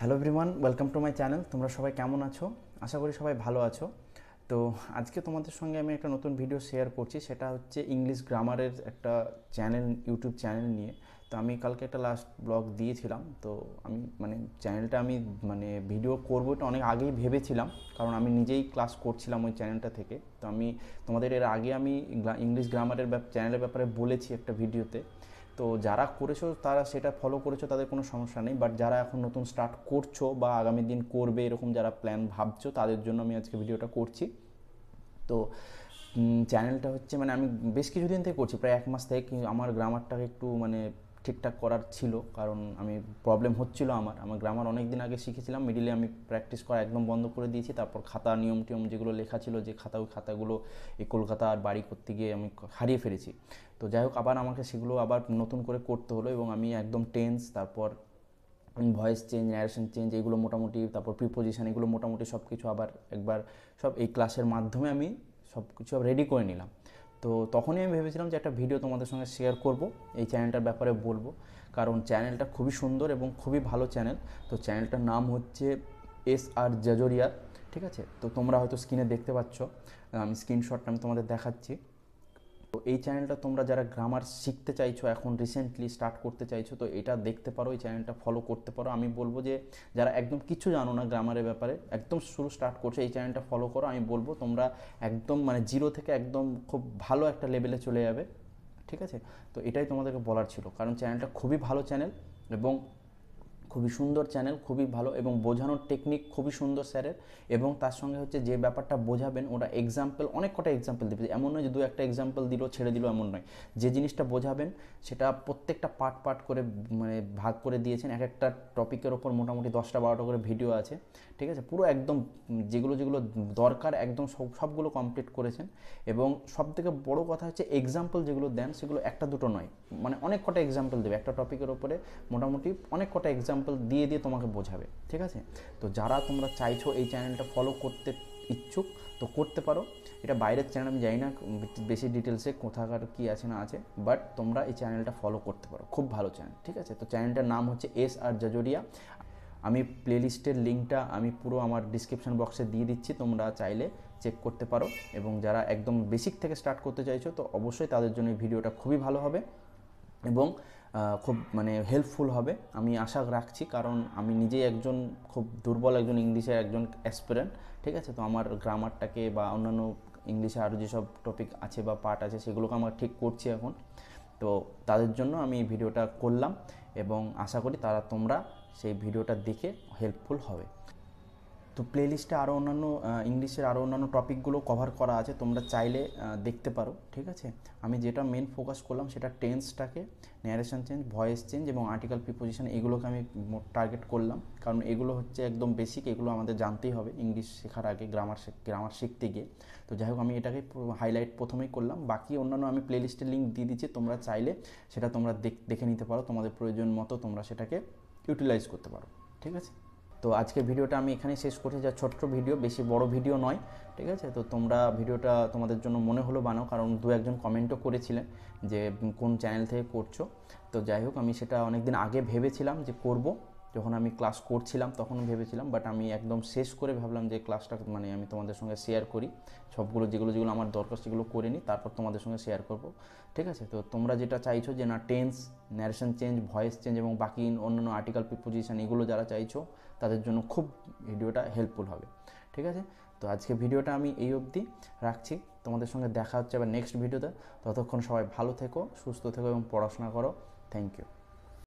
hello everyone welcome to my channel তোমরা সবাই কেমন আছো আশা করি সবাই ভালো আছো তো আজকে তোমাদের সঙ্গে আমি একটা নতুন ভিডিও শেয়ার করছি সেটা হচ্ছে ইংলিশ গ্রামারের একটা চ্যানেল ইউটিউব চ্যানেল নিয়ে তো আমি কালকে একটা লাস্ট ব্লগ দিয়েছিলাম তো আমি মানে চ্যানেলটা আমি মানে ভিডিও করবো এটা অনেক আগেই ভেবেছিলাম কারণ আমি নিজেই ক্লাস করছিলাম ওই চ্যানেলটা থেকে তো আমি তোমাদের এর আগে আমি ইংলিশ গ্রামারের চ্যানেলের ব্যাপারে বলেছি একটা ভিডিওতে তো যারা করেছো তারা সেটা ফলো করেছো তাদের কোনো সমস্যা নেই বাট যারা এখন নতুন স্টার্ট করছো বা আগামী দিন করবে এরকম যারা প্ল্যান ভাবছো তাদের জন্য আমি আজকে ভিডিওটা করছি তো চ্যানেলটা হচ্ছে মানে আমি বেশ কিছুদিন থেকে করছি প্রায় এক মাস থেকে আমার গ্রামারটাকে একটু মানে ঠিকঠাক করার ছিল কারণ আমি প্রবলেম হচ্ছিল আমার আমার গ্রামার অনেক দিন আগে শিখেছিলাম মিডিলে আমি প্র্যাকটিস করা একদম বন্ধ করে দিয়েছি তারপর খাতা নিয়ম টিয়ম যেগুলো লেখা ছিল যে খাতা ওই খাতাগুলো এই কলকাতা আর বাড়ি করতে গিয়ে আমি হারিয়ে ফেলেছি তো যাই হোক আবার আমাকে সেগুলো আবার নতুন করে করতে হলো এবং আমি একদম টেন্স তারপর ভয়েস চেঞ্জ ন্যারেশন চেঞ্জ এগুলো মোটামুটি তারপর প্রিপোজিশন এগুলো মোটামুটি সব কিছু আবার একবার সব এই ক্লাসের মাধ্যমে আমি সব কিছু রেডি করে নিলাম তো তখনই আমি ভেবেছিলাম যে একটা ভিডিও তোমাদের সঙ্গে শেয়ার করব এই চ্যানেলটার ব্যাপারে বলবো কারণ চ্যানেলটা খুবই সুন্দর এবং খুবই ভালো চ্যানেল তো চ্যানেলটার নাম হচ্ছে এস আর জাজরিয়া ঠিক আছে তো তোমরা হয়তো স্ক্রিনে দেখতে পাচ্ছ আমি স্ক্রিনশটটা আমি তোমাদের দেখাচ্ছি তো এই চ্যানেলটা তোমরা যারা গ্রামার শিখতে চাইছো এখন রিসেন্টলি স্টার্ট করতে চাইছো তো এটা দেখতে পারো এই চ্যানেলটা ফলো করতে পারো আমি বলবো যে যারা একদম কিছু জানো না গ্রামারের ব্যাপারে একদম শুরু স্টার্ট করছো এই চ্যানেলটা ফলো করো আমি বলবো তোমরা একদম মানে জিরো থেকে একদম খুব ভালো একটা লেভেলে চলে যাবে ঠিক আছে তো এটাই তোমাদেরকে বলার ছিল কারণ চ্যানেলটা খুবই ভালো চ্যানেল এবং খুবই সুন্দর চ্যানেল খুবই ভালো এবং বোঝানোর টেকনিক খুবই সুন্দর স্যারের এবং তার সঙ্গে হচ্ছে যে ব্যাপারটা বোঝাবেন ওটা এক্সাম্পল অনেক কটা এক্সাম্পল দেবে এমন নয় যে দু একটা এক্সাম্পল দিল ছেড়ে দিল এমন নয় যে জিনিসটা বোঝাবেন সেটা প্রত্যেকটা পার্ট পার্ট করে মানে ভাগ করে দিয়েছেন এক একটা টপিকের ওপর মোটামুটি দশটা বারোটা করে ভিডিও আছে ঠিক আছে পুরো একদম যেগুলো যেগুলো দরকার একদম সব সবগুলো কমপ্লিট করেছেন এবং সব থেকে বড়ো কথা হচ্ছে এক্সাম্পল যেগুলো দেন সেগুলো একটা দুটো নয় মানে অনেক কটা এক্সাম্পল দেবে একটা টপিকের ওপরে মোটামুটি অনেক কটা এক্সাম্পল এক্সাম্পল দিয়ে দিয়ে তোমাকে বোঝাবে ঠিক আছে তো যারা তোমরা চাইছো এই চ্যানেলটা ফলো করতে ইচ্ছুক তো করতে পারো এটা বাইরের চ্যানেল আমি জানি না বেশি ডিটেলসে কোথাকার কী আছে না আছে বাট তোমরা এই চ্যানেলটা ফলো করতে পারো খুব ভালো চ্যানেল ঠিক আছে তো চ্যানেলটার নাম হচ্ছে এস আর জাজরিয়া আমি প্লেলিস্টের লিঙ্কটা আমি পুরো আমার ডিসক্রিপশন বক্সে দিয়ে দিচ্ছি তোমরা চাইলে চেক করতে পারো এবং যারা একদম বেসিক থেকে স্টার্ট করতে চাইছো তো অবশ্যই তাদের জন্য ভিডিওটা খুবই ভালো হবে এবং খুব মানে হেল্পফুল হবে আমি আশা রাখছি কারণ আমি নিজেই একজন খুব দুর্বল একজন ইংলিশের একজন অ্যাসপিরেন্ট ঠিক আছে তো আমার গ্রামারটাকে বা অন্যান্য ইংলিশে আরও যেসব টপিক আছে বা পার্ট আছে সেগুলোকে আমার ঠিক করছি এখন তো তাদের জন্য আমি এই ভিডিওটা করলাম এবং আশা করি তারা তোমরা সেই ভিডিওটা দেখে হেল্পফুল হবে তো প্লেলিস্টে আরও অন্যান্য ইংলিশের আরও অন্যান্য টপিকগুলো কভার করা আছে তোমরা চাইলে দেখতে পারো ঠিক আছে আমি যেটা মেন ফোকাস করলাম সেটা টেন্সটাকে ন্যারেশন চেঞ্জ ভয়েস চেঞ্জ এবং আর্টিকেল প্রিপোজিশন এগুলোকে আমি টার্গেট করলাম কারণ এগুলো হচ্ছে একদম বেসিক এগুলো আমাদের জানতেই হবে ইংলিশ শেখার আগে গ্রামার গ্রামার শিখতে গিয়ে তো যাই হোক আমি এটাকে হাইলাইট প্রথমেই করলাম বাকি অন্যান্য আমি প্লে লিস্টের লিঙ্ক দিয়ে দিচ্ছি তোমরা চাইলে সেটা তোমরা দেখে নিতে পারো তোমাদের প্রয়োজন মতো তোমরা সেটাকে ইউটিলাইজ করতে পারো ঠিক আছে তো আজকে ভিডিওটা আমি এখানে শেষ করছি যা ছোট্ট ভিডিও বেশি বড় ভিডিও নয় ঠিক আছে তো তোমরা ভিডিওটা তোমাদের জন্য মনে হলো বানাও কারণ দু একজন কমেন্টও করেছিলেন যে কোন চ্যানেল থেকে করছো তো যাই হোক আমি সেটা অনেক দিন আগে ভেবেছিলাম যে করব যখন আমি ক্লাস করছিলাম তখন ভেবেছিলাম বাট আমি একদম শেষ করে ভাবলাম যে ক্লাসটা মানে আমি তোমাদের সঙ্গে শেয়ার করি সবগুলো যেগুলো যেগুলো আমার দরকার সেগুলো করে নিই তারপর তোমাদের সঙ্গে শেয়ার করব ঠিক আছে তো তোমরা যেটা চাইছো যে না tense narration change voice change এবং বাকি অন্যান্য আর্টিকাল পজিশান এগুলো যারা চাইছো তাদের জন্য খুব ভিডিওটা হেল্পফুল হবে ঠিক আছে তো আজকে ভিডিওটা আমি এই অবধি রাখছি তোমাদের সঙ্গে দেখা হচ্ছে আবার নেক্সট ভিডিওতে ততক্ষণ সবাই ভালো থেকো সুস্থ থেকো এবং পড়াশোনা করো থ্যাংক ইউ